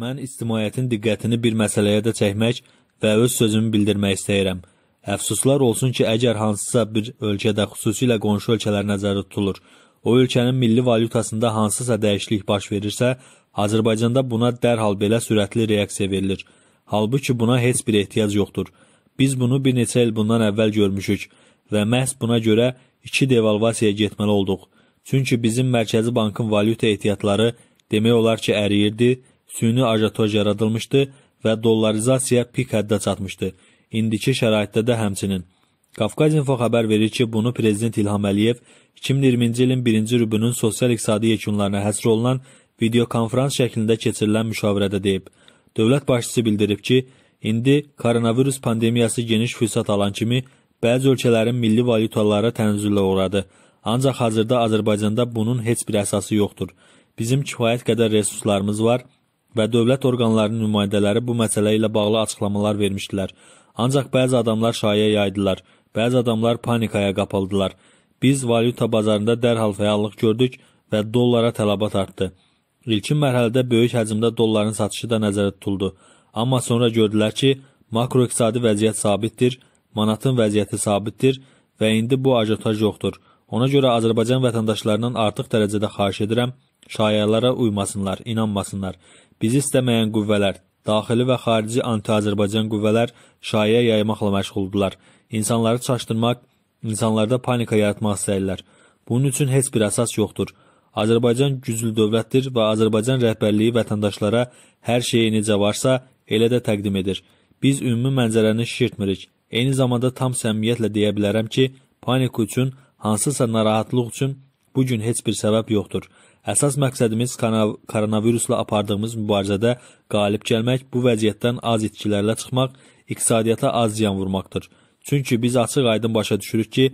Mən ictimaiyyətin diqqətini bir məsələyə də çəkmək və öz sözümü bildirmək istəyirəm. Əfsuslar olsun ki, əgər hansısa bir ölkədə, xüsusilə qonşu ölkələr nəzərdə tutulur, o ölkənin milli valyutasında hansısa dəyişiklik baş verirsə, Azərbaycanda buna dərhal belə sürətli reaksiya verilir. Halbuki buna heç bir ehtiyac yoxdur. Biz bunu bir neçə il bundan əvvəl görmüşük və məhz buna görə iki devalvasiyaya getməli olduq. Çünki bizim Mərkəzi Bankın valyuta ehtiyatları demək olar ki, əriyirdi süni ajatoj yaradılmışdı və dollarizasiya pik həddə çatmışdı. İndiki şəraitdə də həmçinin. Qafqaz İnfo xəbər verir ki, bunu Prezident İlham Əliyev 2020-ci ilin birinci rübünün sosial-iqtisadi yekunlarına həsr olunan videokonferans şəklində keçirilən müşavirədə deyib. Dövlət başçısı bildirib ki, indi koronavirus pandemiyası geniş fürsət alan kimi bəzi ölkələrin milli valyutalara tənzülə uğradı. Ancaq hazırda Azərbaycanda bunun heç bir əsası yoxdur. Bizim kifayət qədər resurslarımız var, və dövlət orqanlarının nümayəndələri bu məsələ ilə bağlı açıqlamalar vermişdilər. Ancaq bəzi adamlar şaya yaydılar, bəzi adamlar panikaya qapıldılar. Biz valyuta bazarında dərhal fəallıq gördük və dollara tələbat artdı. İlkin mərhələdə böyük həcmdə dolların satışı da nəzərdə tutuldu. Amma sonra gördülər ki, makroiqtisadi vəziyyət sabitdir, manatın vəziyyəti sabitdir və indi bu ajotaj yoxdur. Ona görə Azərbaycan vətəndaşlarından artıq dərəcədə xahiş edirəm, şayələrə uymasınlar, inanmasınlar. Bizi istəməyən qüvvələr, daxili və xarici anti-Azərbaycan qüvvələr şayiə yaymaqla məşğuldurlar. İnsanları çaşdırmaq, insanlarda panika yaratmaq istəyirlər. Bunun üçün heç bir əsas yoxdur. Azərbaycan güclü dövlətdir və Azərbaycan rəhbərliyi vətəndaşlara hər şeyi necə varsa elə də təqdim edir. Biz ümumi mənzərəni şişirtmirik. Eyni zamanda tam səmimiyyətlə deyə bilərəm ki, panika üçün, hansısa narahatlıq üçün bu gün heç bir səbəb yoxdur. Əsas məqsədimiz koronavirusla apardığımız mübarizədə qalib gəlmək, bu vəziyyətdən az itkilərlə çıxmaq, iqtisadiyyata az ziyan vurmaqdır. Çünki biz açıq-aydın başa düşürük ki,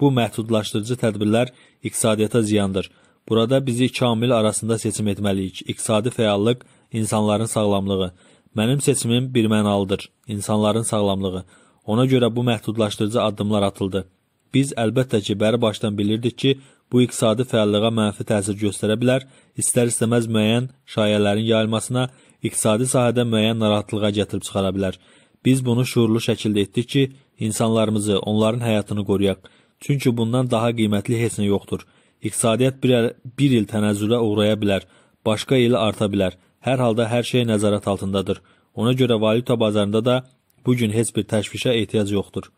bu məhdudlaşdırıcı tədbirlər iqtisadiyyata ziyandır. Burada bizi iki amil arasında seçim etməliyik. İqtisadi fəallıq, insanların sağlamlığı. Mənim seçimim birmənalıdır. İnsanların sağlamlığı. Ona görə bu məhdudlaşdırıcı addımlar atıldı. Biz əlbəttə ki, bəri başdan bilirdik ki, Bu iqtisadi fəallığa mənfi təsir göstərə bilər, istər-istəməz müəyyən şayələrin yayılmasına, iqtisadi sahədə müəyyən narahatlığa gətirib çıxara bilər. Biz bunu şuurlu şəkildə etdik ki, insanlarımızı, onların həyatını qoruyaq. Çünki bundan daha qiymətli heç nə yoxdur. İqtisadiyyat bir, bir il tənəzzülə uğraya bilər, başqa il arta bilər. Hər halda hər şey nəzarət altındadır. Ona görə valyuta bazarında da bu gün heç bir təşvişə ehtiyac yoxdur.